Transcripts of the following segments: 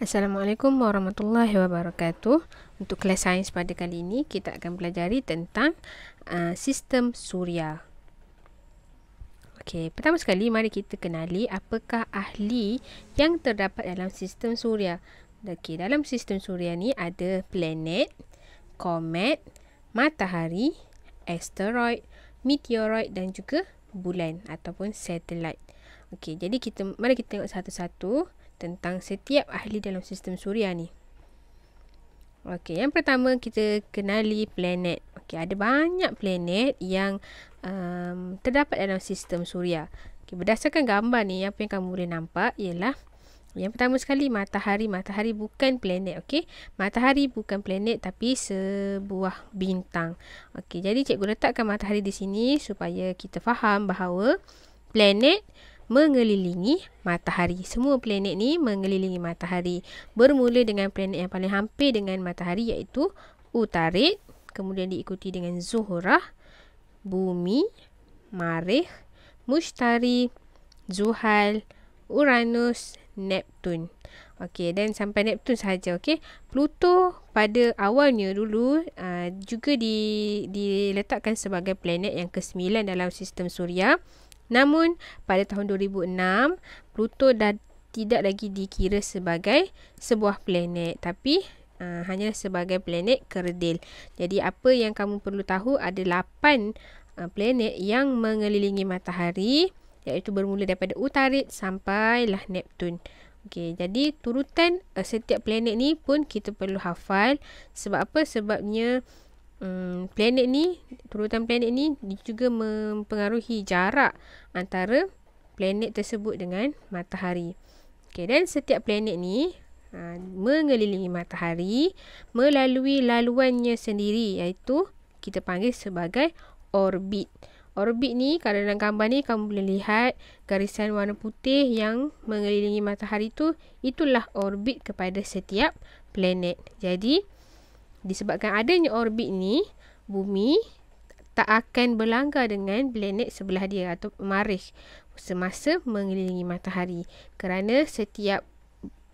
Assalamualaikum warahmatullahi wabarakatuh. Untuk kelas sains pada kali ini, kita akan belajar tentang uh, sistem suria. Okey, pertama sekali mari kita kenali apakah ahli yang terdapat dalam sistem suria. Okey, dalam sistem suria ni ada planet, komet, matahari, asteroid, meteoroid dan juga bulan ataupun satelit. Okey, jadi kita mari kita tengok satu-satu tentang setiap ahli dalam sistem suria ni. Okey, yang pertama kita kenali planet. Okey, ada banyak planet yang um, terdapat dalam sistem suria. Okey, berdasarkan gambar ni apa yang kamu boleh nampak ialah yang pertama sekali matahari. Matahari bukan planet, okey. Matahari bukan planet tapi sebuah bintang. Okey, jadi cikgu letakkan matahari di sini supaya kita faham bahawa planet mengelilingi matahari. Semua planet ni mengelilingi matahari. Bermula dengan planet yang paling hampir dengan matahari iaitu Utarit, kemudian diikuti dengan Zuhrah, Bumi, Marikh, Mushtari, Zuhal, Uranus, Neptun. Okey, dan sampai Neptun sahaja, okey. Pluto pada awalnya dulu uh, juga di, diletakkan sebagai planet yang ke-9 dalam sistem suria. Namun, pada tahun 2006, Pluto dah tidak lagi dikira sebagai sebuah planet. Tapi, uh, hanya sebagai planet kerdil. Jadi, apa yang kamu perlu tahu ada 8 uh, ah, planet yang mengelilingi matahari. Iaitu bermula daripada Utarit sampailah Neptun. Okey, jadi turutan uh, setiap planet ni pun kita perlu hafal. Sebab apa? Sebabnya um, planet ni, turutan planet ni juga mempengaruhi jarak antara planet tersebut dengan matahari. Okay, dan setiap planet ni uh, mengelilingi matahari melalui laluannya sendiri iaitu kita panggil sebagai orbit. Orbit ni kalau dalam gambar ni kamu boleh lihat garisan warna putih yang mengelilingi matahari tu itulah orbit kepada setiap planet. Jadi Disebabkan adanya orbit ni, bumi tak akan berlanggar dengan planet sebelah dia atau marikh semasa mengelilingi matahari kerana setiap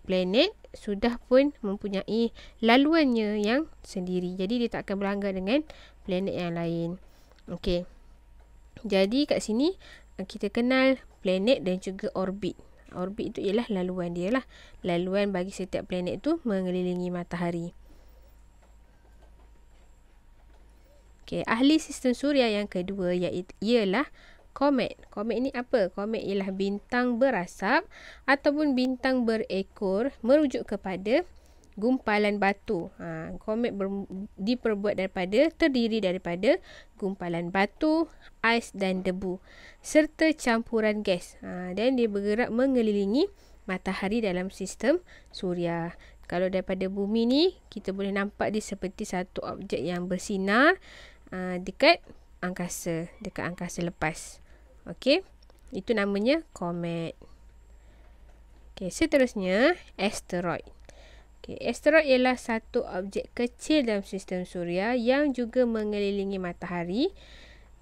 planet sudah pun mempunyai laluannya yang sendiri. Jadi dia tak akan berlanggar dengan planet yang lain. Okey. Jadi kat sini eh, kita kenal planet dan juga orbit. Orbit itu ialah laluan dia lah. Laluan bagi setiap planet tu mengelilingi matahari. Okey, ahli sistem suria yang kedua iaitu ialah komet. Komet ini apa? Komet ialah bintang berasap ataupun bintang berekor merujuk kepada gumpalan batu. Ha, komet ber, diperbuat daripada terdiri daripada gumpalan batu, ais dan debu serta campuran gas. Ha, dan dia bergerak mengelilingi matahari dalam sistem suria. Kalau daripada bumi ni kita boleh nampak dia seperti satu objek yang bersinar Ah, dekat angkasa, dekat angkasa lepas. Okey. Itu namanya komet. Okey, seterusnya asteroid. Okey, asteroid ialah satu objek kecil dalam sistem suria yang juga mengelilingi matahari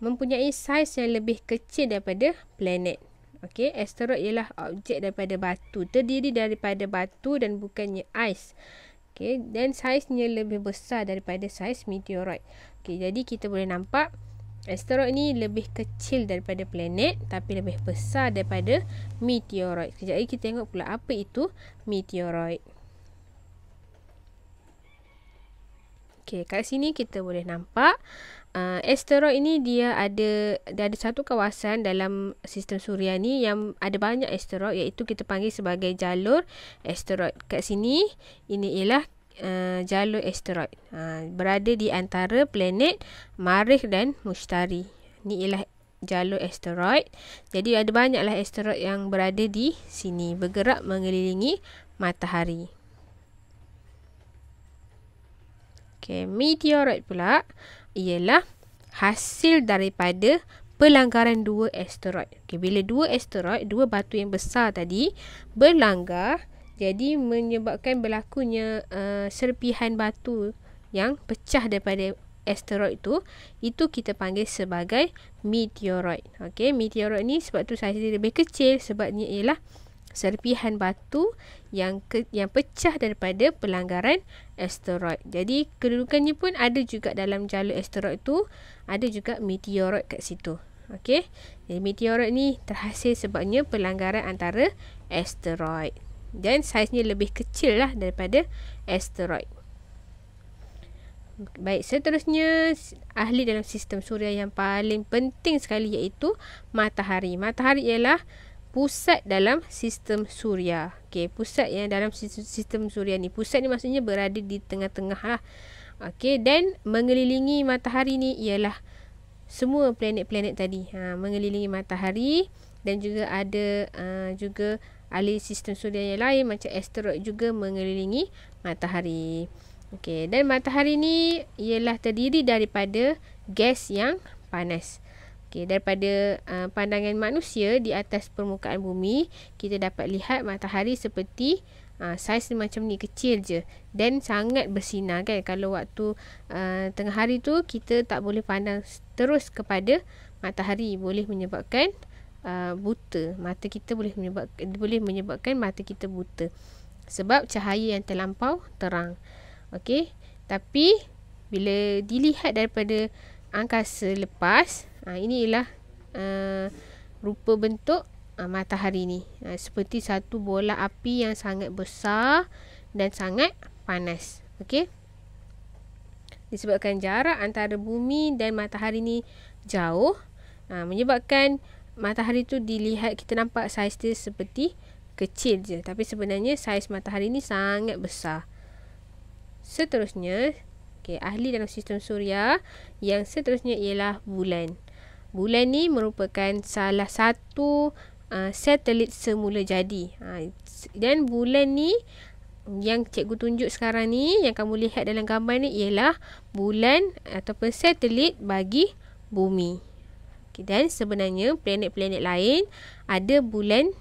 mempunyai saiz yang lebih kecil daripada planet. Okey, asteroid ialah objek daripada batu, terdiri daripada batu dan bukannya ais. Okay, dan saiznya lebih besar daripada saiz meteoroid. Okay, jadi kita boleh nampak asteroid ni lebih kecil daripada planet tapi lebih besar daripada meteoroid. Sekejap lagi kita tengok pula apa itu meteoroid. Okey, kat sini kita boleh nampak uh, asteroid ini dia ada dia ada satu kawasan dalam sistem suria ni yang ada banyak asteroid iaitu kita panggil sebagai jalur asteroid. Kat sini ini ialah Uh, jalur asteroid uh, berada di antara planet Marikh dan Mushtari Ini ialah jalur asteroid jadi ada banyaklah asteroid yang berada di sini bergerak mengelilingi matahari Okey, meteoroid pula ialah hasil daripada pelanggaran dua asteroid. Okey, bila dua asteroid, dua batu yang besar tadi berlanggar, jadi menyebabkan berlakunya uh, serpihan batu yang pecah daripada asteroid tu, itu kita panggil sebagai meteoroid. Okey, meteoroid ni sebab tu saiz dia lebih kecil sebabnya ialah serpihan batu yang ke, yang pecah daripada pelanggaran asteroid. Jadi kedudukannya pun ada juga dalam jalur asteroid itu ada juga meteoroid kat situ. Okey. Jadi meteoroid ni terhasil sebabnya pelanggaran antara asteroid dan saiznya lebih kecil lah daripada asteroid. Baik, seterusnya ahli dalam sistem suria yang paling penting sekali iaitu matahari. Matahari ialah pusat dalam sistem suria. Okey, pusat yang dalam sistem suria ni. Pusat ni maksudnya berada di tengah-tengah lah. Okey, dan mengelilingi matahari ni ialah semua planet-planet tadi. Ha, mengelilingi matahari dan juga ada uh, juga ahli sistem suria yang lain macam asteroid juga mengelilingi matahari. Okey, dan matahari ni ialah terdiri daripada gas yang panas. Okey, daripada uh, pandangan manusia di atas permukaan bumi, kita dapat lihat matahari seperti uh, saiz macam ni kecil je dan sangat bersinar kan. Kalau waktu uh, tengah hari tu kita tak boleh pandang terus kepada matahari boleh menyebabkan uh, buta. Mata kita boleh menyebabkan boleh menyebabkan mata kita buta sebab cahaya yang terlampau terang. Okey, tapi bila dilihat daripada angkasa lepas Ha, inilah uh, rupa bentuk uh, matahari ni. Ha, seperti satu bola api yang sangat besar dan sangat panas. Okey. Disebabkan jarak antara bumi dan matahari ni jauh, ha, menyebabkan matahari tu dilihat kita nampak saiz dia seperti kecil je. Tapi sebenarnya saiz matahari ni sangat besar. Seterusnya, okay, ahli dalam sistem suria yang seterusnya ialah bulan bulan ni merupakan salah satu uh, satelit semula jadi. Ha, dan bulan ni yang cikgu tunjuk sekarang ni yang kamu lihat dalam gambar ni ialah bulan ataupun satelit bagi bumi. Okay, dan sebenarnya planet-planet lain ada bulan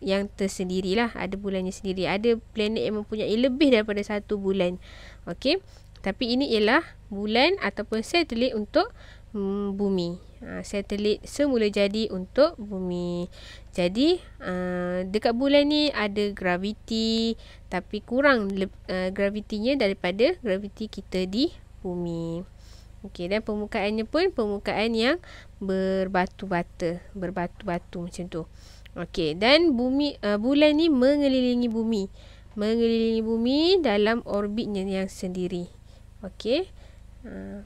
yang tersendiri lah Ada bulannya sendiri. Ada planet yang mempunyai lebih daripada satu bulan. Okey. Tapi ini ialah bulan ataupun satelit untuk hmm, bumi. Ha, satelit semula jadi untuk bumi. Jadi uh, dekat bulan ni ada graviti tapi kurang uh, gravitinya daripada graviti kita di bumi. Okey dan permukaannya pun permukaan yang berbatu bata, berbatu batu macam tu. Okey dan bumi uh, bulan ni mengelilingi bumi. Mengelilingi bumi dalam orbitnya yang sendiri. Okey. Uh,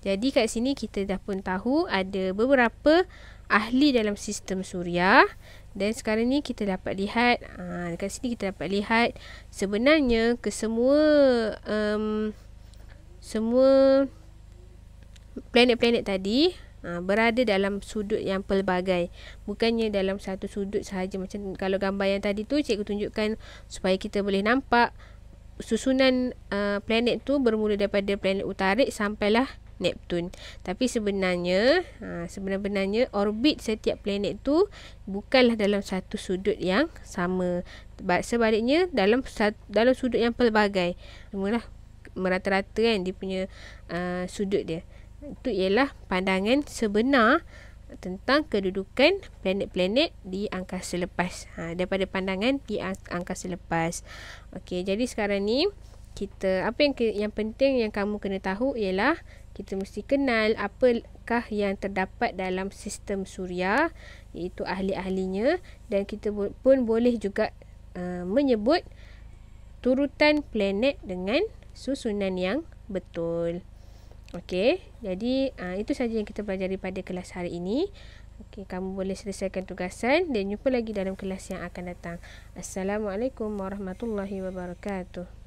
jadi kat sini kita dah pun tahu ada beberapa ahli dalam sistem suria. Dan sekarang ni kita dapat lihat, ha, kat sini kita dapat lihat sebenarnya kesemua um, semua planet-planet tadi ha, berada dalam sudut yang pelbagai bukannya dalam satu sudut sahaja macam kalau gambar yang tadi tu cikgu tunjukkan supaya kita boleh nampak susunan uh, planet tu bermula daripada planet utarik sampailah Neptun. Tapi sebenarnya, ha, sebenarnya orbit setiap planet tu bukanlah dalam satu sudut yang sama. Sebaliknya dalam satu dalam sudut yang pelbagai. Semualah merata-rata kan dia punya uh, sudut dia. Itu ialah pandangan sebenar tentang kedudukan planet-planet di angkasa lepas. Ha, daripada pandangan di angkasa lepas. Okey, jadi sekarang ni kita apa yang yang penting yang kamu kena tahu ialah kita mesti kenal apakah yang terdapat dalam sistem suria iaitu ahli-ahlinya dan kita pun boleh juga uh, menyebut turutan planet dengan susunan yang betul. Okey, jadi uh, itu saja yang kita pelajari pada kelas hari ini. Okey, kamu boleh selesaikan tugasan dan jumpa lagi dalam kelas yang akan datang. Assalamualaikum warahmatullahi wabarakatuh.